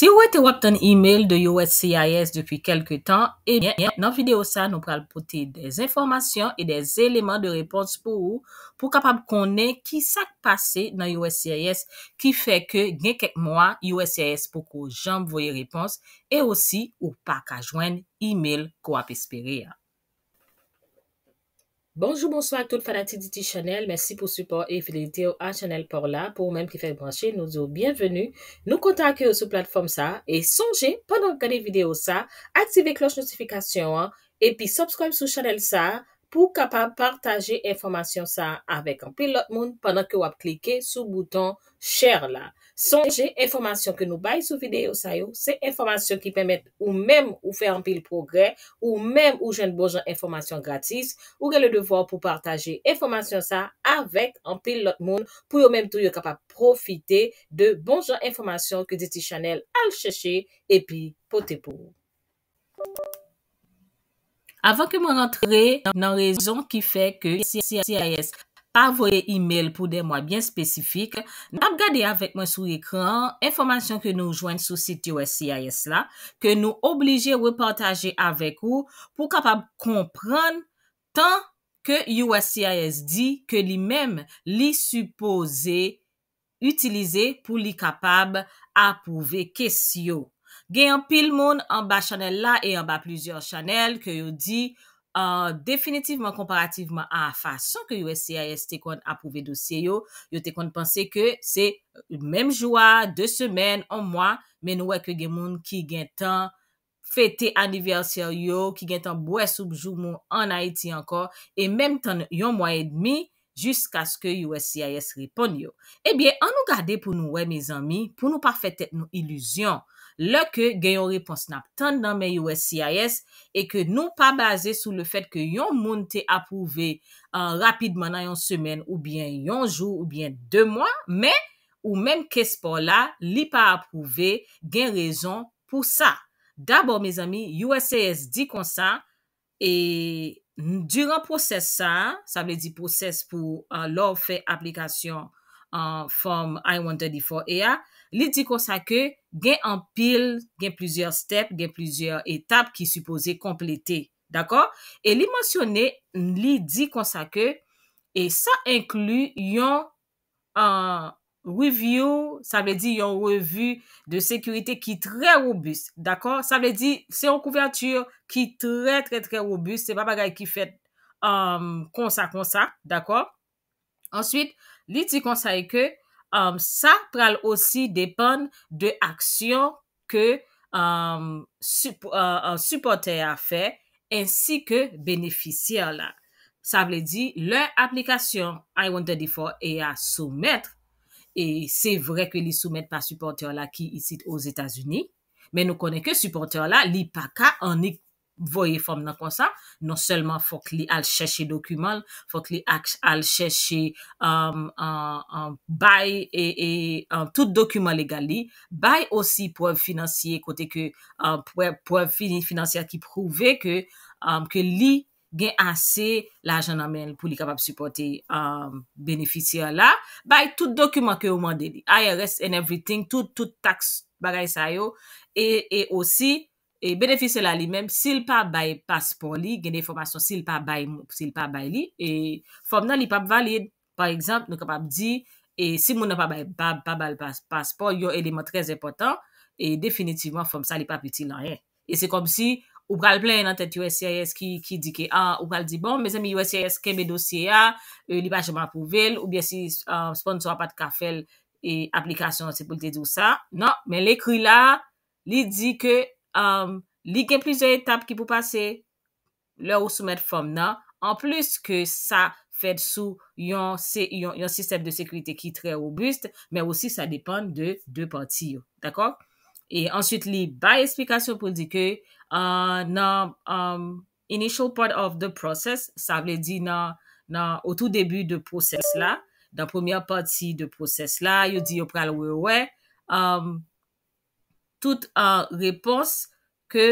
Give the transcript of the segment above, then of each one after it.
Si ou ete wap ton e-mail de USCIS depi kelke tan, ebyen eh eh, nan video sa nou pral pote des informasyon e des eleman de repons pou ou pou kapap konen ki sak pase nan USCIS ki fe ke gen kek mwa USCIS pou ko jan envoye repons e osi ou pa ka jwen e-mail kwa pe speri ya. Bonjour, bonsoir tout fanatik diti chanel, mersi pou support et fidélité ou a chanel por la, pou ou mèm ki fèk brancher, nou zo bienvenu, nou kontak yo sou platform sa, et sonje, pendant ki ane video sa, aktive kloche notifikasyon, epi subscribe sou chanel sa, pou kapab partaje informasyon sa avèk an pilot moun, pendant ki ou ap klike sou bouton share la. Sonje, informasyon ke nou bay sou videyo sa yo, se informasyon ki pèmèt ou mèm ou fè anpil progrè, ou mèm ou jèn bonjan informasyon gratis, ou gè le devò pou partajé informasyon sa avèk anpil lot moun, pou yo mèm tou yo kapap profite de bonjan informasyon ke Ziti Chanel al chèche epi potèpou. Avan ke mwen rentre nan rezon ki fè ke CCIS... pa voye e-mail pou den mwa bien spesifik, nap gade avèk mwen sou ekran, informasyon ke nou jwenn sou site USCIS la, ke nou oblije wè partaje avèk ou, pou kapab kompran tan ke USCIS di ke li mèm li supose utilize pou li kapab apouve kesyo. Gen yon pil moun an ba chanel la e an ba plizyon chanel ke yo di Euh, Definitivement, comparativement à la façon que USCIS te kon approuvé dossier yo, yo te kon pensé que c'est une même joie, deux semaines, un mois, mais nou wè kè gen moun ki gen tan fêté anniversaire yo, ki gen tan bouè soubjou moun en Haïti ankor, et même tan yon mois et demi, jusqu'à ce que USCIS réponde yo. Eh bien, an nou gardé pou nou wè, mes amis, pou nou parfèter nou ilusyon, Le ke gen yon repons nap tan nan men USCIS e ke nou pa baze sou le fet ke yon moun te apouve euh, rapidman nan yon semen ou bien yon jou ou bien 2 moun men ou men kespo la li pa apouve gen rezon pou sa. Dabo, mes ami, USCIS di kon sa e duran proces sa sa vle di proces pou euh, lor fe aplikasyon en euh, form I-134-EA e li di kon sa ke gen an pil, gen plizye step, gen plizye etap ki supose komplete, d'akor? E li monsyone, li di konsa ke, e sa inklu yon euh, review, sa ble di yon revu de sekurite ki tre robus, d'akor? Sa ble di, se yon kouvertur ki tre, tre, tre robus, se pa bagay ki fet konsa, euh, konsa, d'akor? Answit, li di konsa e ke, Sa um, pral osi depan de aksyon ke um, euh, supporter a fe, ansi ke beneficiyan la. Sa ble di, le aplikasyon I-134 e a soumetre, e se vre ke li soumet pa supporter la ki isi os Etats-Unis, men nou kone ke supporter la li pa ka anik. voye fom nan konsa. Non selman fok li al cheshe dokumen, fok li al cheshe um, uh, um, bay e, e, um, tout dokumen legal li. Bay osi pou an finansye kote ke pou an finansye ki prouve ke li gen ase la jen amel pou li kapab suporti beneficia la. Bay tout dokumen ke ouman de li. IRS and everything tout tax bagay sa yo e, e osi E benefise la li menm, sil pa bay paspor li, gen e formasyon sil pa bay li, e form nan li pap valide, par exemple, nou ka pap di, e si moun nan pa bay paspor, yo eleman trez epotan, e definitivman form sa li pap iti lan re. E se kom si, ou pral plen nan tet USCIS ki di ke an, ah, ou pral di bon, me se mi USCIS keme dosye ya, e li pa jeman pouvel, ou bia si ah, sponsor apat kafel, e aplikasyon se pou te di ou sa, nan, men le kri la, li di ke, Um, li gen plisye etap ki pou pase le ou soumet fom nan an plus ke sa fed sou yon sistem de sekurite ki tre robust men osi sa depan de de pati yon d'akon e answit li bay esplikasyon pou di ke euh, nan um, initial part of the process sa vle di nan nan o tou debu de proses la nan premier pati de proses la yo di yo pral wewe an plus um, tout repons ke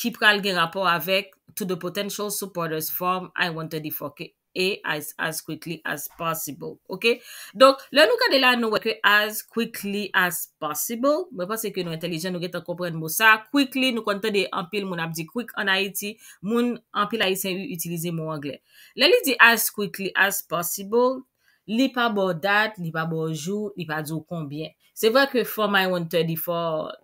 ki pral gen rapor avek to the potential supporters from I Wanted 4K as quickly as possible, ok? Donk, le nou ka de la nou weke as quickly as possible, mwen pase ke nou entelijen nou getan kompren mou sa, quickly, nou konten de anpil moun ap di quick anayeti, moun anpil a isen yu utilize moun angle. Le li di as quickly as possible, li pa bo dat, li pa bo jou, li pa djou konbyen. Se vwa ke form I want 34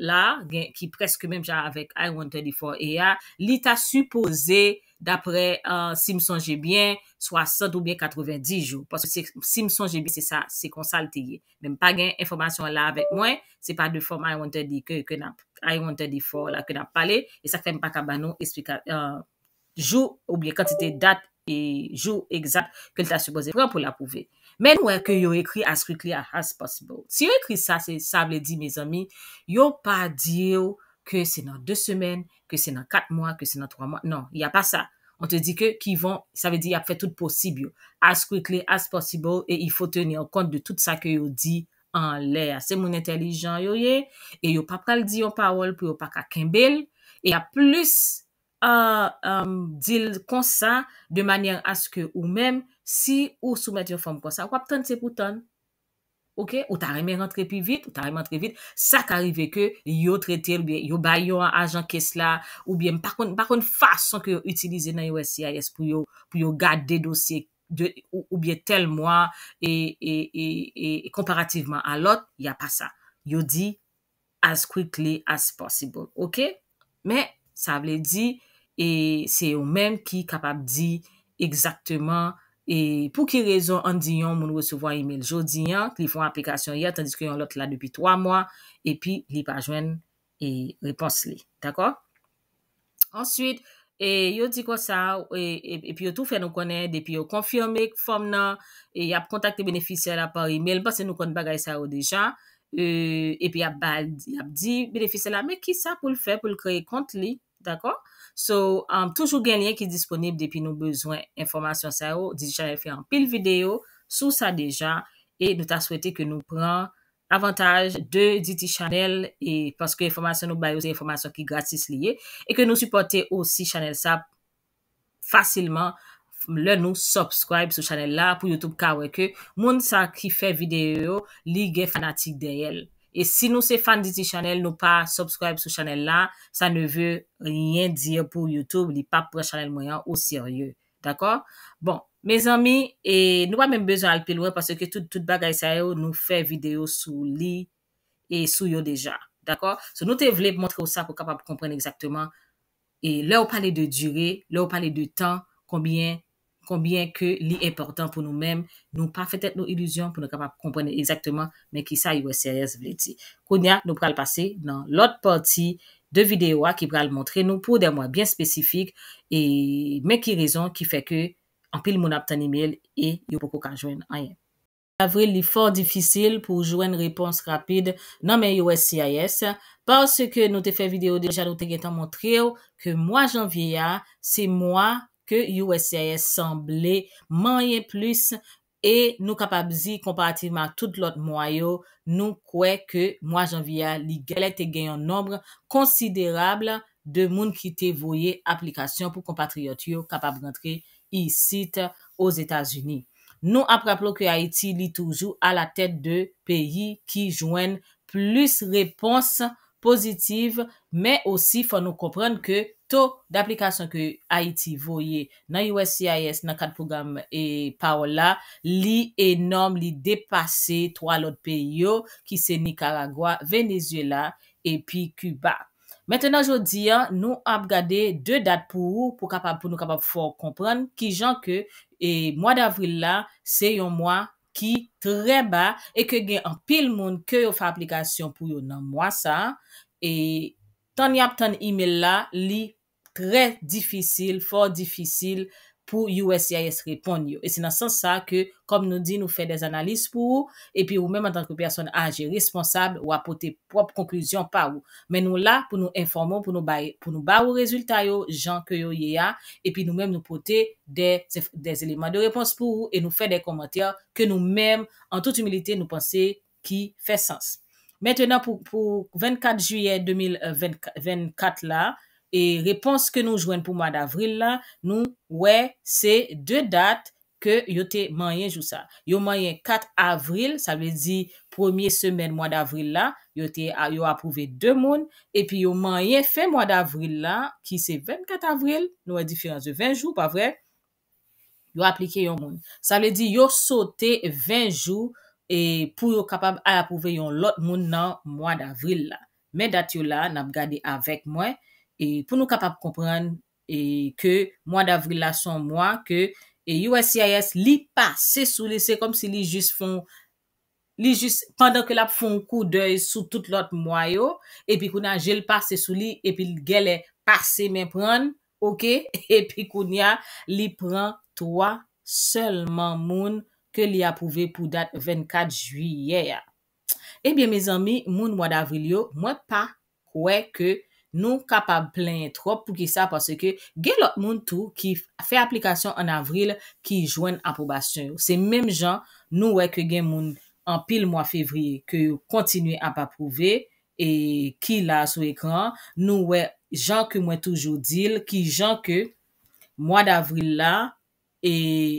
la, gen ki preske menm jav avèk I want 34 e ya, li ta suppose dapre uh, si msonje byen, swa 100 ou byen 90 jou. Pos se si msonje byen, se sa, se konsalte ye. Dem pa gen informasyon la avèk mwen, se pa de form I want 34 la, ke nap pale, e sa kèm pa kaban nou, uh, jou oubyen kantite dat e jou egzat ke lta suppose pou la pouve. Men wè ke yo ekri as quickly as possible. Si yo ekri sa, sa wè di, mè zami, yo pa di yo ke se nan 2 semen, ke se nan 4 mwa, ke se nan 3 mwa. Non, ya pa sa. On te di ke ki yon, sa wè di, ya fè tout possible. As quickly as possible, e yon fò tèni an kont de tout sa ke yo di an lè. Se moun entelijan yo ye, e yo pa pral di yon pawol, pou yo pa kakenbel, e ya plus... dil konsan de manyan aske ou men, si ou soumet yo fom konsan. Wap ton se pou ton? Ou ta reme rentre pi vit, ou ta reme rentre vit, sa ka rive ke yo treter yo bay yo an ajan kes la, ou bien par kon fason yo utilize nan yo SCIS pou yo gade de dosye ou bien tel mwa e komparativeman alot, ya pa sa. Yo di as quickly as possible. Men, sa vle di E se yo men ki kapap di exakteman e pou ki rezon an diyon moun wesevwa email jodi yan, li fon aplikasyon yon tandis ki yon lot la depi 3 mwa e pi li pajwen e repons li, d'akon? Ensuite, e, yo di kon sa e, e pi yo tou fe nou konen de pi yo konfirme k form nan e yap kontakte benefisyen la par email basen nou kon bagay sa yo deja e pi yap di benefisyen la, men ki sa pou l fe pou l kreye kont li, d'akon? So, um, toujou gen liye ki disponib depi nou bezwen informasyon sa yo, Didi Chanel fè an pil video sou sa dejan, e nou ta souwete ke nou pran avantaj de Didi Chanel, e paske informasyon nou bayo se informasyon ki gratis liye, e ke nou supporte osi Chanel sa fasilman le nou subscribe sou Chanel la pou YouTube kawèkè, moun sa ki fè video ligè fanatik deyèl. E si nou se fan diti chanel nou pa subscribe sou chanel la, sa ne ve riyen dir pou YouTube li pa pre chanel mwenyan ou sirye. D'akor? Bon, me zami, nou pa men bezan alpil wè parce ke tout bagay sa yo nou fe video sou li e sou yo deja. D'akor? Se nou te vle mwontre ou sa pou kapap kompren exactement. E lè ou pale de jure, lè ou pale de tan, kombien... konbyen ke li e portan pou nou men, nou pa fetet nou iluzyon pou nou kapap kompwene ezaktman men ki sa iOS CIS vleti. Koun ya, nou pral pase nan lot parti de videwa ki pral montre nou pou den mwen ben spesifik e men ki rezon ki feke anpil moun ap tan emel e yon poko kan jwen anyen. Avril li for difisil pou jwen repons rapide nan men iOS CIS parce ke nou te fe video deja nou te getan montre yo ke mwen jan vieya, se mwen ke Yosyeye sanble manye plus e nou kapabzi komparativeman tout lot mwayo nou kwe ke mwa janviya li gale te genyon nobre konsiderable de moun ki te voye aplikasyon pou kompatriot yo kapab rentre yi sit os Etats-Unis. Nou apraplo ke Haiti li toujou a la tete de peyi ki jwen plus reponsa pozitiv, men osi fwa nou kompran ke to d'aplikasyon ke Haiti voye nan USCIS, nan kat program e Paola, li enom, li depase 3 lot pe yo, ki se Nicaragua, Venezuela, epi Cuba. Meten anjou diyan, nou ap gade 2 dat pou nou kapab fwa kompran ki jan ke, mwa d'avril la, se yon mwa ki tre ba e ke gen an pil moun ke yo fa aplikasyon pou yo nan mwasa e tan yap tan email la li tre difisil, for difisil pou USIS repon yo. Et c'est dans ce sens ça que, comme nous dit, nous fait des analyses pour vous, et puis vous-même, en tant que personne âgée responsable, vous apportez propre conclusion par vous. Mais nous, là, pou nous informons, pou nous bas vos résultats yo, gens que yo y a, et puis nous-même, nous portez des éléments de réponse pour vous, et nous fait des commentaires que nous-même, en toute humilité, nous pensons qui fait sens. Maintenant, pou 24 juillet 2024, la, E repons ke nou jwen pou mwa d'avril la, nou, wè, se de dat ke yote manyen jou sa. Yon manyen 4 avril, sa lè di, premier semen mwa d'avril la, yote, yon apouve 2 moun, epi yon manyen 5 mwa d'avril la, ki se 24 avril, nou wè di, finan se 20 jou, pa vre, yon aplike yon moun. Sa lè di, yon sote 20 jou, e pou yon kapab a apouve yon lot moun nan mwa d'avril la. Men dat yon la, nam gade avèk mwen. E pou nou kapap kompren e ke mwad avril la son mwak e USCIS li pase sou li, se kom si li jist fond, li jist, pandan ke la fond kou dey sou tout lot mwayo, e pi kou na jel pase sou li, e pi gel e pase men pran, ok, e pi kou nya li pran toa selman moun ke li apouve pou dat 24 juyye. E biye, me zami, moun mwad avril yo, mwad pa kwe ke, Nou kapab plenye trop pou ki sa parce ke gen lot moun tou ki fe aplikasyon an avril ki jwen aprobasyon. Se menm jan nou wey ke gen moun an pil mwa fevriye ke yon kontinye ap aprobe e ki la sou ekran nou wey jan ke mwen toujou dil ki jan ke mwa davril la e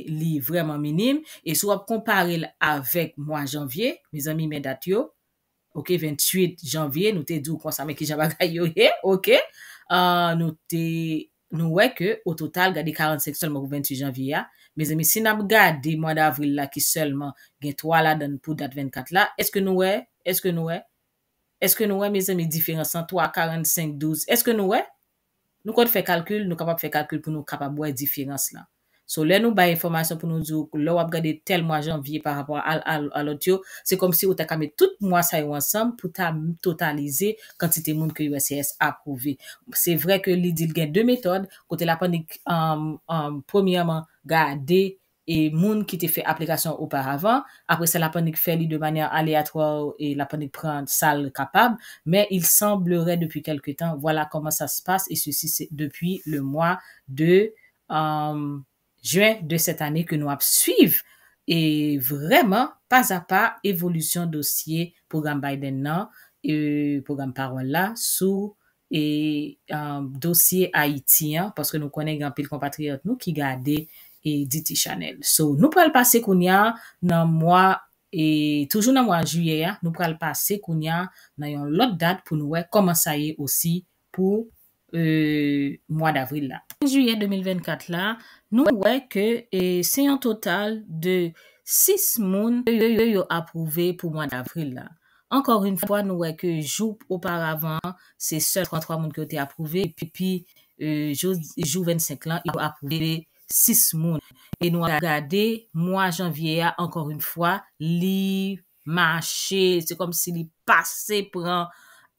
li vreman minim e sou ap komparele avek mwa janvye, mizan mi men dat yo Ok, 28 janvye, nou te dou konsame ki jaba gayo ye, ok, ah, nou te, nou we ke, ou total gade 45 solman pou 28 janvye ya, mez eme, si nam gade mwad avril la ki solman gen 3 la dan pou dat 24 la, eske nou we, eske nou we, eske nou we, mez eme, diferansan 3, 45, 12, eske nou we, nou kote fe kalkul, nou kapap fe kalkul pou nou kapabwe diferans la. So, lè nou baye informasyon pou nou djou, lò wap gade tel mwa janvye par rapport alot yo, se kom si ou ta kame tout mwa sa yo ansam pou ta totalize kantite moun ke USGS apouve. Se vre ke li dil gen dwe metode, kote la panik um, um, premierman gade e moun ki te fe aplikasyon oparavan, apre se la panik fe li de manyan aleatro, e la panik pren sal kapab, me il semblere depi kelke tan, wala koman sa se passe, e sou si se depi le mwa de um, juen de set ane ke nou ap suiv e vreman pas a pa evolusyon dosye pou gam Biden nan pou gam parwen la sou e euh, dosye Haiti an, paske nou konen gampil compatriot nou ki gade DT Chanel. So nou pral pase koun ya nan mwa toujou nan mwa juye, nou pral pase koun ya nan yon lot dat pou nou wè koman saye osi pou euh, mwa davril la. Juyen 2024 la Nou wè ke e, se yon total de 6 moun yon aprouvé pou moun avril la. Ankor yon fwa nou wè ke jou oparavan se se 33 moun ki yon te aprouvé pi pi e, jou 25 lan yon aprouvé 6 moun. E nou wè gade, mwa janvye ya ankor yon fwa li mâche se kom si li pase pran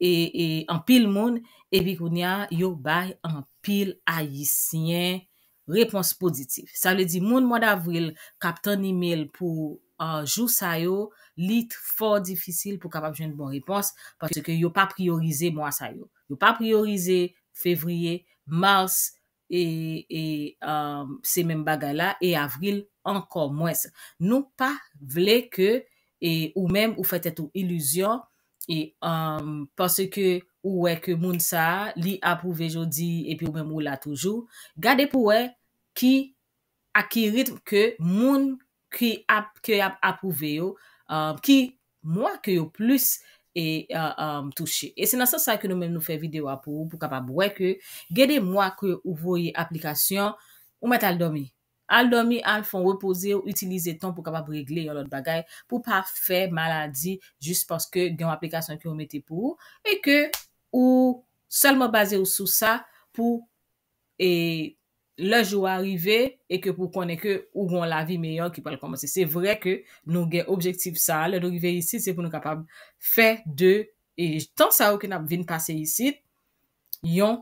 e, e anpil moun e bi koun ya yon bay anpil ayisyen repons pozitif. Sa le di, moun moun avril, kapte an email pou euh, jou sa yo, lit for difisil pou kapap joun moun repons, parce ke yo pa priorize moun sa yo. Yo pa priorize fevriye, mars, se men baga la, e avril, ankon mwese. Nou pa vle ke, ou men ou fete tou iluzyon, euh, parce ke ou wè ke moun sa li apouve jodi epi ou mè mou la toujou, gade pou wè ki akirit ke moun ki apouve yo, euh, ki mwa ke yo plus e euh, euh, touche. E se nan sa sa ke nou mèm nou fè video apou pou kapab wè ke, gade mwa ke ouvoye aplikasyon, ou met al domi. Al domi al fon repose yo, utilize ton pou kapab regle yon lot bagay, pou pa fè maladi, jist paske gen w aplikasyon ki ou meti pou, e ke... Ou selman base ou sou sa pou e, lej ou arive e ke pou konen ke ou ron la vi meyon ki pal komanse. Se vre ke nou gen objektiv sa, le rive yisi se pou nou kapab fè de e tan sa ou ki nan vin pase yisi, yon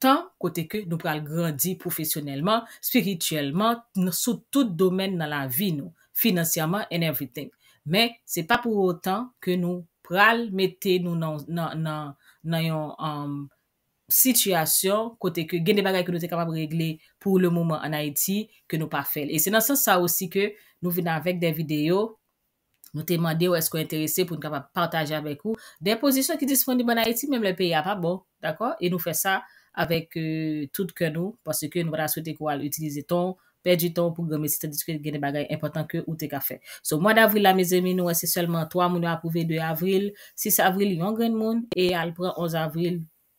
tan kote ke nou pral grandi profesyonelman, spirityelman, sou tout domen nan la vi nou, finansyaman and everything. Me, se pa pou otan ke nou pral mette nou nan... nan yon um, situasyon kote ke gen de bagay ke nou te kapab regle pou le mouman an Haiti ke nou pa fel. E se nan sa sa osi ke nou vina vek den video nou te mande ou esko interese pou nou kapab partaje avek ou den posisyon ki disfon di ban Haiti mem le pe ya pa bon, dako? E nou fe sa avek euh, tout ke nou pase ke nou vana soute kou al utilize ton Perdi ton pou grome si te diskret gen de bagay impotant ke ou te ka fek. So, mwa d'avril la, me zemi, nou wese selman 3 moun apouve 2 avril, 6 avril yon gren moun, e alpran 11 avril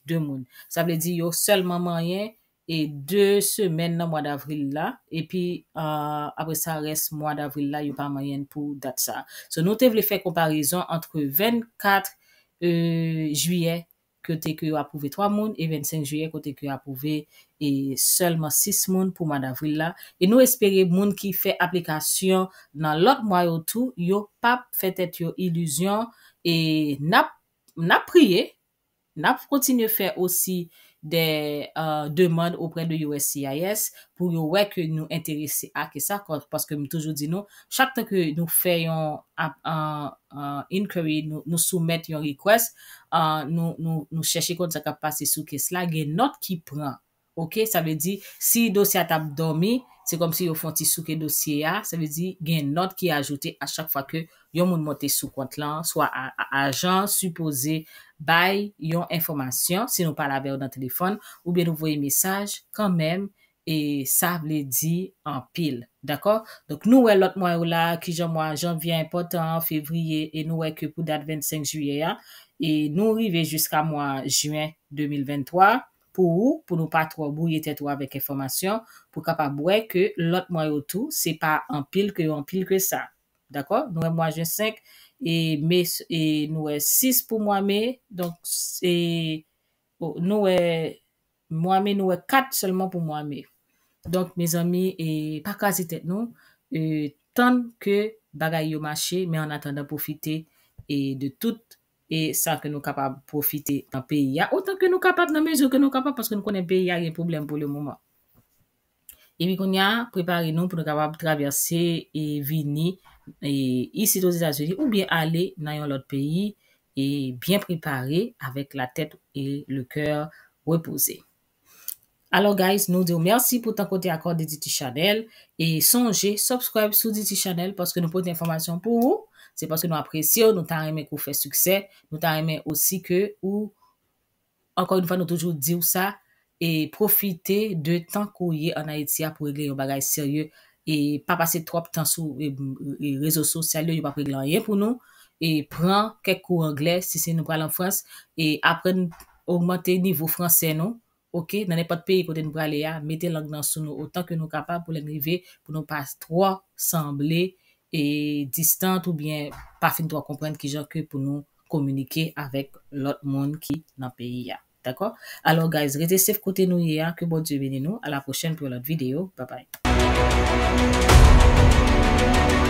2 moun. Sa euh, vle di, yon selman mayen, e 2 semen nan mwa d'avril la, e pi apre sa res mwa d'avril la, yon pa mayen pou dat sa. So, nou te vle fe komparizon antre 24 euh, juyen, kote ke yo apouve 3 moun, e 25 juye kote ke yo apouve e selman 6 moun pou man avril la. E nou espere moun ki fe aplikasyon nan lak mwa yo tou, yo pap fet et yo iluzyon e nap priye, nap kontinye fe osi Euh, de deman opren de USCIS pou yo wek nou enterese a ke sa paske mi toujou di nou chak tan ke nou fe yon inquiry, nou soumet yon request nou cheshi kon zaka pase souke sla gen not ki pran si dosyat ap dormi Se kom si yo fonti souke dosye ya, se vezi gen not ki ajoute a chak fwa ke yon moun monte sou kont lan, swa a ajan, supose bay yon informasyon, se nou pala veyo nan telefon, ou be nou voye mesaj, kanmen, e sa vle di an pil, dako? Donk nou we lot mwen ou la ki jan mwen janvien, potan, fevriye, e nou we ke pou dat 25 juye ya, e nou rive jiska mwen juen 2023. pou ou, pou nou pa tro abouye tet ou avek informasyon, pou kapabwe ke lot mwayo tou, se pa anpil ke anpil ke sa. Dako, e e e, nou e mwajen 5, e nou e 6 pou mwame, nou e mwame, nou e 4 solman pou mwame. Donk, me zami, e pa kazi tet nou, ton ke bagay yo mache, me anatanda profite de tout, E sa ke nou kapap profite nan P.I.A. Otan ke nou kapap nan mezo ke nou kapap paske nou konen P.I.A. yon problem pou lè mouman. E mi konya, prepare nou pou nou kapap traverse e vini e isi to zi sa zi, ou bien ale nan yon lot P.I. E bien prepare avek la tet e le kèr repouze. Alors guys, nou diyo mersi pou tan kote akor de Diti Channel e sonje, subscribe sou Diti Channel paske nou pote informasyon pou ou Se paske nou apresyo, nou tan reme kou fe sukse, nou tan reme osi ke ou, ankon yon fwa nou toujou di ou sa, e profite de tan kou ye anayetia pou regle yon bagay serye, e pa pase trop tan sou yon e, e rezo sosyal, yon pa preglan yon pou nou, e pran kek kou engle, si se nou pral an franse, e apren augmente nivou franse nou, ok, nan epot pey kote nou pral e ya, mette lang nan sou nou, otan ke nou kapap pou lèm rive, pou nou pas 3 semblé, et distante ou bien pas fin de comprendre qui genre que pour nous communiquer avec l'autre monde qui dans pays là D'accord Alors, guys, restez safe côté nous Que bon Dieu bénisse nous. À la prochaine pour notre vidéo. Bye bye.